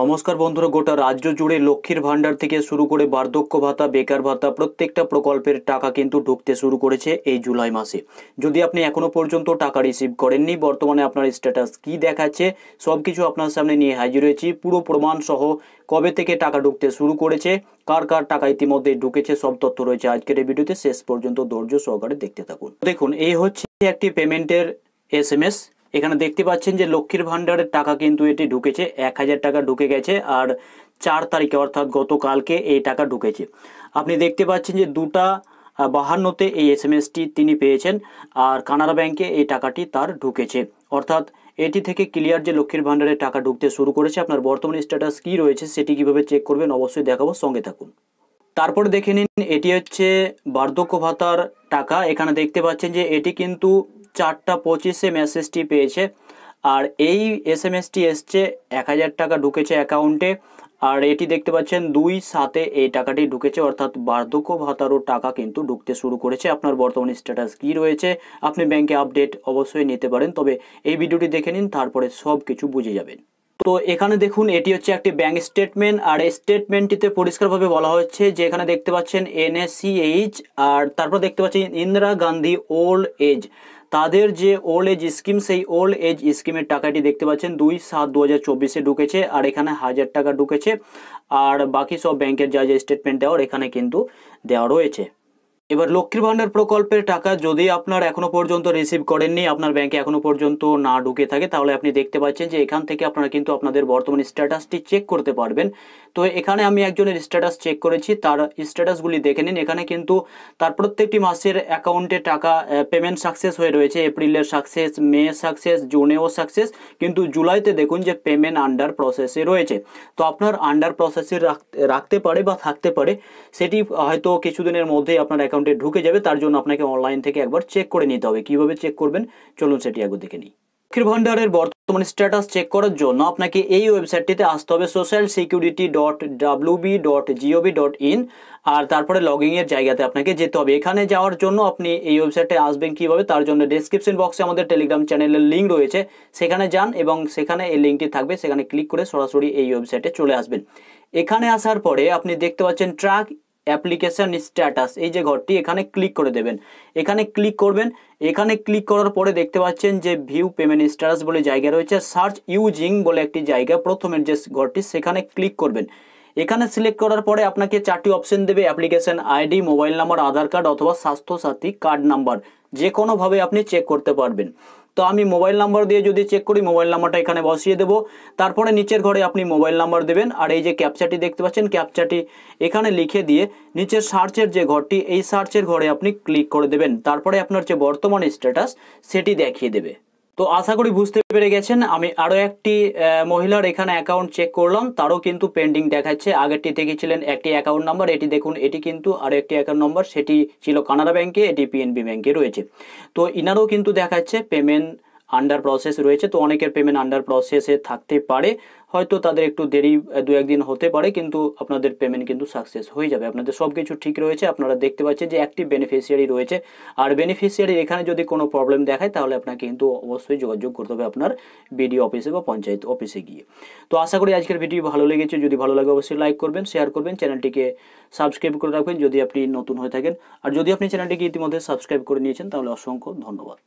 নমস্কার বন্ধুরা গোটা রাজ্য জুড়ে লক্ষ্মীর ভাণ্ডার থেকে শুরু করে বার্ধক্য ভাতা বেকার ভাতা প্রত্যেকটা প্রকল্পের টাকা কিন্তু ঢুকতে শুরু করেছে এই জুলাই মাসে যদি আপনি এখনো পর্যন্ত টাকা রিসিভ করেননি বর্তমানে আপনার স্ট্যাটাস কি দেখাচ্ছে সব কিছু আপনার সামনে নিয়ে হাজির হয়েছি পুরো প্রমাণ সহ কবে থেকে টাকা ঢুকতে শুরু করেছে কার কার টাকা ইতিমধ্যে ঢুকেছে সব তথ্য রয়েছে আজকের এই ভিডিওতে শেষ পর্যন্ত ধৈর্য সহকারে দেখতে থাকুন দেখুন এই হচ্ছে একটি পেমেন্টের এস এম এস এখানে দেখতে পাচ্ছেন যে লক্ষ্মীর ভান্ডারের টাকা কিন্তু এটি ঢুকেছে এক হাজার টাকা ঢুকে গেছে আর চার তারিখে অর্থাৎ গতকালকে এই টাকা ঢুকেছে আপনি দেখতে পাচ্ছেন যে দুটা বাহান্নতে এই এস এমএসটি তিনি পেয়েছেন আর কানাড়া ব্যাংকে এই টাকাটি তার ঢুকেছে অর্থাৎ এটি থেকে ক্লিয়ার যে লক্ষ্মীর ভান্ডারের টাকা ঢুকতে শুরু করেছে আপনার বর্তমান স্ট্যাটাস কী রয়েছে সেটি কীভাবে চেক করবেন অবশ্যই দেখাবো সঙ্গে থাকুন তারপরে দেখে নিন এটি হচ্ছে বার্ধক্য ভাতার টাকা এখানে দেখতে পাচ্ছেন যে এটি কিন্তু চারটা পঁচিশে মেসেজটি পেয়েছে আর এই এস এম এসটি এসছে এক হাজার টাকা ঢুকেছে অ্যাকাউন্টে আর এটি দেখতে পাচ্ছেন দুই সাথে এই টাকাটি ঢুকেছে অর্থাৎ বার্ধক্য ভাতারও টাকা কিন্তু ঢুকতে শুরু করেছে আপনার বর্তমান স্ট্যাটাস কী রয়েছে আপনি ব্যাংকে আপডেট অবশ্যই নিতে পারেন তবে এই ভিডিওটি দেখে নিন তারপরে সব কিছু বুঝে যাবেন তো এখানে দেখুন এটি হচ্ছে একটি ব্যাঙ্ক স্টেটমেন্ট আর এই স্টেটমেন্টটিতে পরিষ্কারভাবে বলা হচ্ছে যে এখানে দেখতে পাচ্ছেন এনএসিএইচ আর তারপর দেখতে পাচ্ছেন ইন্দিরা গান্ধী ওল্ড এজ তাদের যে ওল্ড এজ স্কিম সেই ওল্ড এজ স্কিমের টাকাটি দেখতে পাচ্ছেন দুই সাত দু হাজার চব্বিশে ঢুকেছে আর এখানে হাজার টাকা ঢুকেছে আর বাকি সব ব্যাংকের যা যা স্টেটমেন্ট দেওয়ার এখানে কিন্তু দেওয়া রয়েছে এবার লক্ষ্মীর ভাণ্ডার প্রকল্পের টাকা যদি আপনার এখনো পর্যন্ত রিসিভ করেননি আপনার ব্যাংকে এখনো পর্যন্ত না ঢুকে থাকে তাহলে আপনি দেখতে পাচ্ছেন যে এখান থেকে আপনারা কিন্তু আপনাদের বর্তমান স্ট্যাটাসটি চেক করতে পারবেন তো এখানে আমি একজনের স্ট্যাটাস চেক করেছি তার স্ট্যাটাসগুলি দেখে নিন এখানে কিন্তু তার প্রত্যেকটি মাসের অ্যাকাউন্টে টাকা পেমেন্ট সাকসেস হয়ে রয়েছে এপ্রিলের সাকসেস মে সাকসেস জুনেও সাকসেস কিন্তু জুলাইতে দেখুন যে পেমেন্ট আন্ডার প্রসেসে রয়েছে তো আপনার আন্ডার প্রসেসে রাখতে পারে বা থাকতে পারে সেটি হয়তো কিছুদিনের মধ্যেই আপনার অ্যাকাউন্টে ঢুকে যাবে তার জন্য আপনাকে অনলাইন থেকে একবার চেক করে নিতে হবে কীভাবে চেক করবেন চলুন সেটি আগে দেখে নিই লক্ষ্মীর ভান্ডারের বর্তমান স্ট্যাটাস চেক করার জন্য আপনাকে এই ওয়েবসাইটটিতে আসতে হবে social security dot WB dot gov dot in আর তারপরে লগিংয়ের জায়গাতে আপনাকে যেতে হবে এখানে যাওয়ার জন্য আপনি এই ওয়েবসাইটে আসবেন কীভাবে তার জন্য ডেসক্রিপশন বক্সে আমাদের টেলিগ্রাম চ্যানেলের লিঙ্ক রয়েছে সেখানে যান এবং সেখানে এই লিঙ্কটি থাকবে সেখানে ক্লিক করে সরাসরি এই ওয়েবসাইটে চলে আসবেন এখানে আসার পরে আপনি দেখতে পাচ্ছেন ট্রাক অ্যাপ্লিকেশান স্ট্যাটাস এই যে ঘরটি এখানে ক্লিক করে দেবেন এখানে ক্লিক করবেন এখানে ক্লিক করার পরে দেখতে পাচ্ছেন যে ভিউ পেমেন্ট স্ট্যাটাস বলে জায়গা রয়েছে সার্চ ইউজিং বলে একটি জায়গা প্রথমের যে ঘরটি সেখানে ক্লিক করবেন এখানে সিলেক্ট করার পরে আপনাকে চারটি অপশন দেবে application ID mobile number Aadhaar card অথবা স্বাস্থ্যসাথী কার্ড নাম্বার যে কোনোভাবে আপনি চেক করতে পারবেন তো আমি মোবাইল নাম্বার দিয়ে যদি চেক করি মোবাইল নাম্বারটা এখানে বসিয়ে দেবো তারপরে নিচের ঘরে আপনি মোবাইল নাম্বার দেবেন আর এই যে ক্যাপচাটি দেখতে পাচ্ছেন ক্যাপচাটি এখানে লিখে দিয়ে নিচের সার্চের যে ঘরটি এই সার্চের ঘরে আপনি ক্লিক করে দেবেন তারপরে আপনার যে বর্তমান স্ট্যাটাস সেটি দেখিয়ে দেবে তো আশা করি বুঝতে পেরে গেছেন আমি আরও একটি মহিলার এখানে অ্যাকাউন্ট চেক করলাম তারও কিন্তু পেন্ডিং দেখাচ্ছে আগেরটি দেখেছিলেন একটি অ্যাকাউন্ট নাম্বার এটি দেখুন এটি কিন্তু আরও একটি অ্যাকাউন্ট নাম্বার সেটি ছিল কানাডা ব্যাংকে এটি পিএনবি ব্যাংকে রয়েছে তো ইনারও কিন্তু দেখাচ্ছে পেমেন্ট আন্ডার প্রসেস রয়েছে তো অনেকের পেমেন্ট আন্ডার প্রসেসে থাকতে পারে হয়তো তাদের একটু দেরি দু একদিন হতে পারে কিন্তু আপনাদের পেমেন্ট কিন্তু সাকসেস হয়ে যাবে আপনাদের সব কিছু ঠিক রয়েছে আপনারা দেখতে পাচ্ছেন যে অ্যাক্টিভ বেনিফিশিয়ারি রয়েছে আর বেনিফিশিয়ারি এখানে যদি কোনো প্রবলেম দেখায় তাহলে আপনাকে কিন্তু অবশ্যই যোগাযোগ করতে হবে আপনার বিডিও অফিসে বা পঞ্চায়েত অফিসে গিয়ে তো আশা করি আজকের ভিডিও ভালো লেগেছে যদি ভালো লাগে অবশ্যই লাইক করবেন শেয়ার করবেন চ্যানেলটিকে সাবস্ক্রাইব করে রাখবেন যদি আপনি নতুন হয়ে থাকেন আর যদি আপনি চ্যানেলটিকে ইতিমধ্যে সাবস্ক্রাইব করে নিয়েছেন তাহলে অসংখ্য ধন্যবাদ